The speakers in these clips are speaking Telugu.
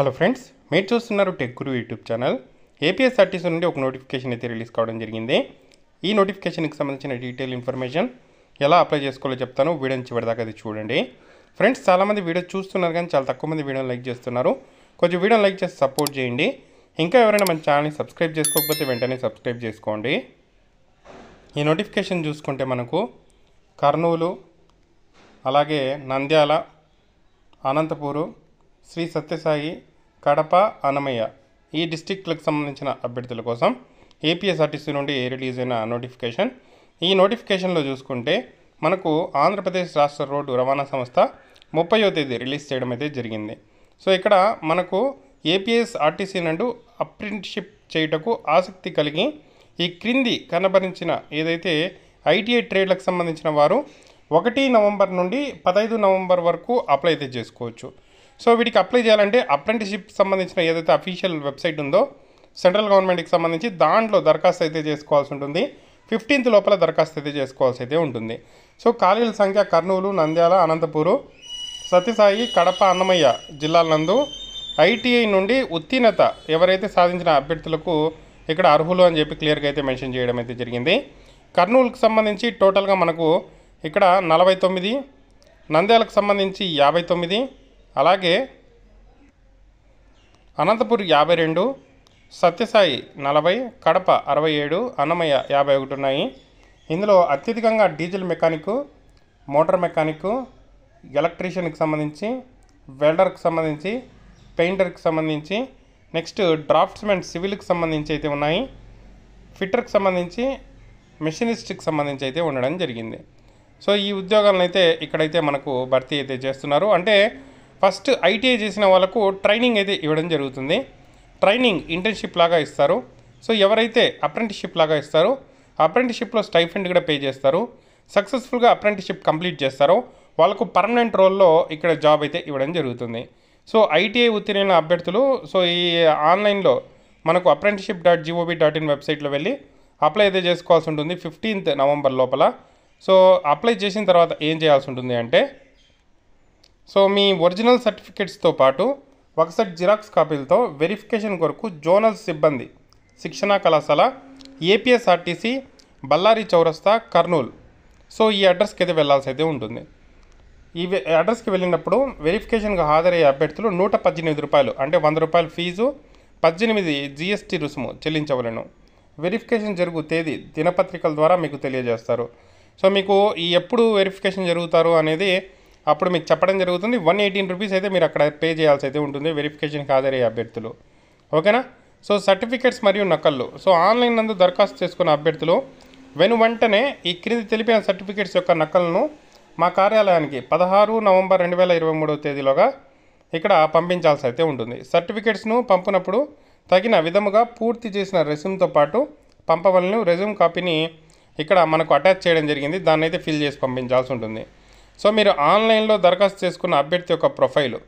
హలో ఫ్రెండ్స్ మీరు చూస్తున్నారు Tech Guru YouTube channel APSRTC నుండి ఒక నోటిఫికేషన్ అయితే రిలీజ్ కావడం జరిగింది ఈ నోటిఫికేషన్కి సంబంధించిన డీటెయిల్ ఇన్ఫర్మేషన్ ఎలా అప్లై చేసుకోవాలో చెప్తాను నుంచి చివరిదాకా అది చూడండి ఫ్రెండ్స్ చాలామంది వీడియో చూస్తున్నారు కానీ చాలా తక్కువ మంది వీడియోని లైక్ చేస్తున్నారు కొంచెం వీడియోని లైక్ చేసి సపోర్ట్ చేయండి ఇంకా ఎవరైనా మన ఛానల్ని సబ్స్క్రైబ్ చేసుకోకపోతే వెంటనే సబ్స్క్రైబ్ చేసుకోండి ఈ నోటిఫికేషన్ చూసుకుంటే మనకు కర్నూలు అలాగే నంద్యాల అనంతపూరు శ్రీ సత్యసాయి కడప అనమయ్య ఈ డిస్టిక్లకు సంబంధించిన అభ్యర్థుల కోసం ఏపీఎస్ఆర్టీసీ నుండి రిలీజ్ అయిన నోటిఫికేషన్ ఈ నోటిఫికేషన్లో చూసుకుంటే మనకు ఆంధ్రప్రదేశ్ రాష్ట్ర రోడ్డు రవాణా సంస్థ ముప్పయో తేదీ రిలీజ్ చేయడం అయితే జరిగింది సో ఇక్కడ మనకు ఏపీఎస్ఆర్టీసీ నుండి నందు అప్రెంటిషిప్ చేయుటకు ఆసక్తి కలిగి ఈ క్రింది కనబరించిన ఏదైతే ఐటీఐ ట్రేడ్లకు సంబంధించిన వారు ఒకటి నవంబర్ నుండి పదహైదు నవంబర్ వరకు అప్లై అయితే చేసుకోవచ్చు సో వీటికి అప్లై చేయాలంటే అప్రెంటిషిప్ సంబంధించిన ఏదైతే అఫీషియల్ వెబ్సైట్ ఉందో సెంట్రల్ గవర్నమెంట్కి సంబంధించి దాంట్లో దరఖాస్తు అయితే చేసుకోవాల్సి ఉంటుంది ఫిఫ్టీన్త్ లోపల దరఖాస్తు అయితే చేసుకోవాల్సి అయితే ఉంటుంది సో ఖాళీల సంఖ్య కర్నూలు నంద్యాల అనంతపూరు సత్యసాయి కడప అన్నమయ్య జిల్లాల నందు ఐటీఐ నుండి ఉత్తీర్ణత ఎవరైతే సాధించిన అభ్యర్థులకు ఇక్కడ అర్హులు అని చెప్పి క్లియర్గా అయితే మెన్షన్ చేయడం అయితే జరిగింది కర్నూలుకు సంబంధించి టోటల్గా మనకు ఇక్కడ నలభై తొమ్మిది నంద్యాలకు సంబంధించి యాభై తొమ్మిది అలాగే అనంతపురి యాభై రెండు సత్యసాయి నలభై కడప అరవై ఏడు అన్నమయ్య యాభై ఒకటి ఉన్నాయి ఇందులో అత్యధికంగా డీజిల్ మెకానిక్ మోటార్ మెకానిక్ ఎలక్ట్రీషియన్కి సంబంధించి వెల్డర్కి సంబంధించి పెయింటర్కి సంబంధించి నెక్స్ట్ డ్రాఫ్ట్స్మెన్ సివిల్కి సంబంధించి అయితే ఉన్నాయి ఫిట్టర్కి సంబంధించి మెషినిస్ట్కి సంబంధించి అయితే ఉండడం జరిగింది సో ఈ ఉద్యోగాలను అయితే ఇక్కడైతే మనకు భర్తీ అయితే చేస్తున్నారు అంటే ఫస్ట్ ఐటీఐ చేసిన వాళ్ళకు ట్రైనింగ్ అయితే ఇవ్వడం జరుగుతుంది ట్రైనింగ్ ఇంటర్న్షిప్ లాగా ఇస్తారు సో ఎవరైతే అప్రెంటిషిప్ లాగా ఇస్తారో అప్రెంటిషిప్లో స్టైఫెండ్ కూడా పే చేస్తారు సక్సెస్ఫుల్గా అప్రెంటిషిప్ కంప్లీట్ చేస్తారో వాళ్ళకు పర్మనెంట్ రోల్లో ఇక్కడ జాబ్ అయితే ఇవ్వడం జరుగుతుంది సో ఐటీఐ ఉత్తీర్ణ అభ్యర్థులు సో ఈ ఆన్లైన్లో మనకు apprenticeship dot G O B వెబ్సైట్లో వెళ్ళి అప్లై అయితే చేసుకోవాల్సి ఉంటుంది ఫిఫ్టీన్త్ నవంబర్ లోపల సో అప్లై చేసిన తర్వాత ఏం చేయాల్సి ఉంటుంది అంటే సో మీ ఒరిజినల్ సర్టిఫికేట్స్తో పాటు ఒకసారి జిరాక్స్ కాపీలతో వెరిఫికేషన్ కొరకు జోనల్ సిబ్బంది శిక్షణా కళాశాల ఏపీఎస్ఆర్టీసీ బళ్ళారి చౌరస్తా కర్నూలు సో ఈ అడ్రస్కి అయితే వెళ్లాల్సి అయితే ఉంటుంది ఈ అడ్రస్కి వెళ్ళినప్పుడు వెరిఫికేషన్కి హాజరయ్యే అభ్యర్థులు నూట పద్దెనిమిది రూపాయలు అంటే వంద రూపాయల ఫీజు పద్దెనిమిది జీఎస్టీ రుసుము చెల్లించవలను వెరిఫికేషన్ జరుగు తేదీ దినపత్రికల ద్వారా మీకు తెలియజేస్తారు సో మీకు ఈ ఎప్పుడు వెరిఫికేషన్ జరుగుతారు అనేది అప్పుడు మీకు చెప్పడం జరుగుతుంది వన్ ఎయిటీన్ రూపీస్ అయితే మీరు అక్కడ పే చేయాల్సి అయితే ఉంటుంది వెరిఫికేషన్కి హాజరయ్యే అభ్యర్థులు ఓకేనా సో సర్టిఫికేట్స్ మరియు నకళ్ళు సో ఆన్లైన్ నందు దరఖాస్తు చేసుకున్న అభ్యర్థులు వెను వెంటనే ఈ క్రింది తెలిపిన సర్టిఫికేట్స్ యొక్క నకలను మా కార్యాలయానికి పదహారు నవంబర్ రెండు వేల ఇరవై మూడవ తేదీలోగా ఇక్కడ పంపించాల్సి అయితే ఉంటుంది సర్టిఫికేట్స్ను పంపినప్పుడు తగిన విధముగా పూర్తి చేసిన రెజ్యూమ్తో పాటు పంపవలను రెజ్యూమ్ కాపీని ఇక్కడ మనకు అటాచ్ చేయడం జరిగింది దాన్ని అయితే ఫిల్ చేసి పంపించాల్సి ఉంటుంది సో మీరు ఆన్లైన్లో దరఖాస్తు చేసుకున్న అభ్యర్థి యొక్క ప్రొఫైలు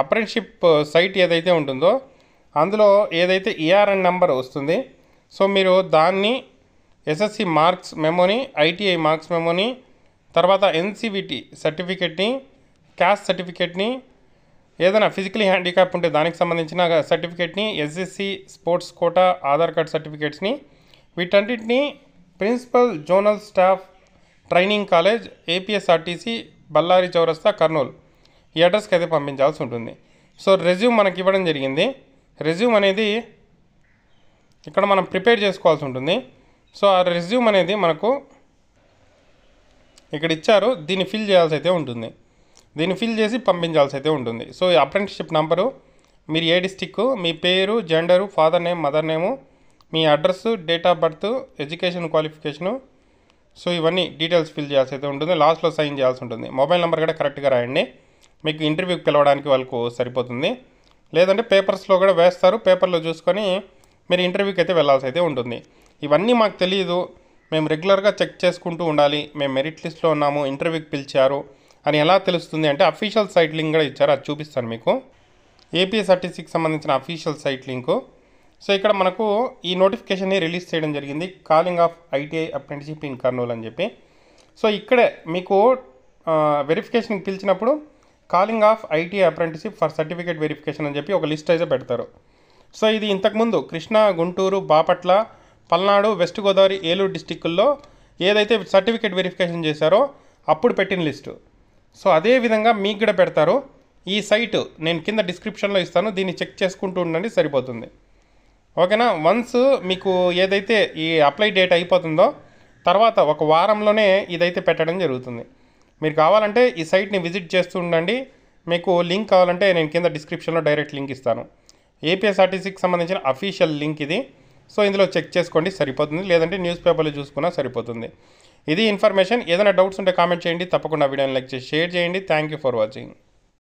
అప్రెంట్షిప్ సైట్ ఏదైతే ఉంటుందో అందులో ఏదైతే ఈఆర్ఎన్ e నెంబర్ వస్తుంది సో మీరు దాన్ని ఎస్ఎస్సి మార్క్స్ మెమోని ఐటీఐ మార్క్స్ మెమోని తర్వాత ఎన్సీవిటీ సర్టిఫికెట్ని క్యాస్ట్ సర్టిఫికెట్ని ఏదైనా ఫిజికలీ హ్యాండిక్యాప్ ఉంటే దానికి సంబంధించిన సర్టిఫికేట్ని SSC sports quota Aadhaar card సర్టిఫికేట్స్ని వీటన్నిటిని principal zonal staff training college APSRTC Ballari చౌరస్తా కర్నూలు ఈ అడ్రస్కి అయితే పంపించాల్సి ఉంటుంది సో రెజ్యూమ్ మనకి ఇవ్వడం జరిగింది రెజ్యూమ్ అనేది ఇక్కడ మనం ప్రిపేర్ చేసుకోవాల్సి ఉంటుంది సో ఆ రెజ్యూమ్ అనేది మనకు ఇక్కడ ఇచ్చారు దీన్ని ఫిల్ చేయాల్సి అయితే ఉంటుంది దీన్ని ఫిల్ చేసి పంపించాల్సి అయితే ఉంటుంది సో ఈ అప్రెంటిషిప్ నెంబరు మీరు ఏ డిస్టిక్ మీ పేరు gender father name mother name మీ address date of birth education qualification so ఇవన్నీ డీటెయిల్స్ ఫిల్ చేయాల్సి అయితే ఉంటుంది లాస్ట్లో సైన్ చేయాల్సి ఉంటుంది మొబైల్ నెంబర్ కూడా కరెక్ట్గా రాయండి మీకు ఇంటర్వ్యూకి పిలవడానికి వాళ్ళకు సరిపోతుంది లేదంటే పేపర్స్లో కూడా వేస్తారు పేపర్లో చూసుకొని మీరు ఇంటర్వ్యూకి అయితే వెళ్ళాల్సి అయితే ఉంటుంది ఇవన్నీ మాకు తెలియదు మేము రెగ్యులర్గా చెక్ చేసుకుంటూ ఉండాలి మేము మెరిట్ లిస్ట్లో ఉన్నాము ఇంటర్వ్యూకి పిలిచారు అని ఎలా తెలుస్తుంది అంటే అఫీషియల్ సైట్ లింక్ కూడా ఇచ్చారు అది చూపిస్తాను మీకు ఏపీఎస్ఆర్టీసీకి సంబంధించిన అఫీషియల్ సైట్ లింకు సో ఇక్కడ మనకు ఈ నోటిఫికేషన్ని రిలీజ్ చేయడం జరిగింది calling of ITI apprenticeship in Kurnool అని చెప్పి సో ఇక్కడే మీకు వెరిఫికేషన్కి పిలిచినప్పుడు calling of IT apprenticeship for certificate verification అని చెప్పి ఒక లిస్ట్ అయితే పెడతారు సో ఇది ఇంతకుముందు కృష్ణా గుంటూరు బాపట్ల పల్నాడు వెస్ట్ గోదావరి ఏలూరు డిస్టిక్ల్లో ఏదైతే సర్టిఫికేట్ వెరిఫికేషన్ చేశారో అప్పుడు పెట్టిన లిస్టు సో అదే విధంగా మీకు కూడా పెడతారు ఈ సైటు నేను కింద డిస్క్రిప్షన్లో ఇస్తాను దీన్ని చెక్ చేసుకుంటూ ఉండండి సరిపోతుంది ఓకేనా వన్స్ మీకు ఏదైతే ఈ అప్లై డేట్ అయిపోతుందో తర్వాత ఒక వారంలోనే ఇదైతే పెట్టడం జరుగుతుంది మీరు కావాలంటే ఈ సైట్ని విజిట్ చేస్తూ ఉండండి మీకు లింక్ కావాలంటే నేను కింద డిస్క్రిప్షన్లో డైరెక్ట్ లింక్ ఇస్తాను ఏపీఎస్ఆర్టీసీకి సంబంధించిన అఫీషియల్ లింక్ ఇది సో ఇందులో చెక్ చేసుకోండి సరిపోతుంది లేదంటే న్యూస్ పేపర్లో చూసుకున్నా సరిపోతుంది ఇది ఇన్ఫర్మేషన్ ఏదైనా డౌట్స్ ఉంటే కామెంట్ చేయండి తప్పకుండా వీడియోని లైక్ చేసి షేర్ చేయండి థ్యాంక్ యూ ఫర్ వాచింగ్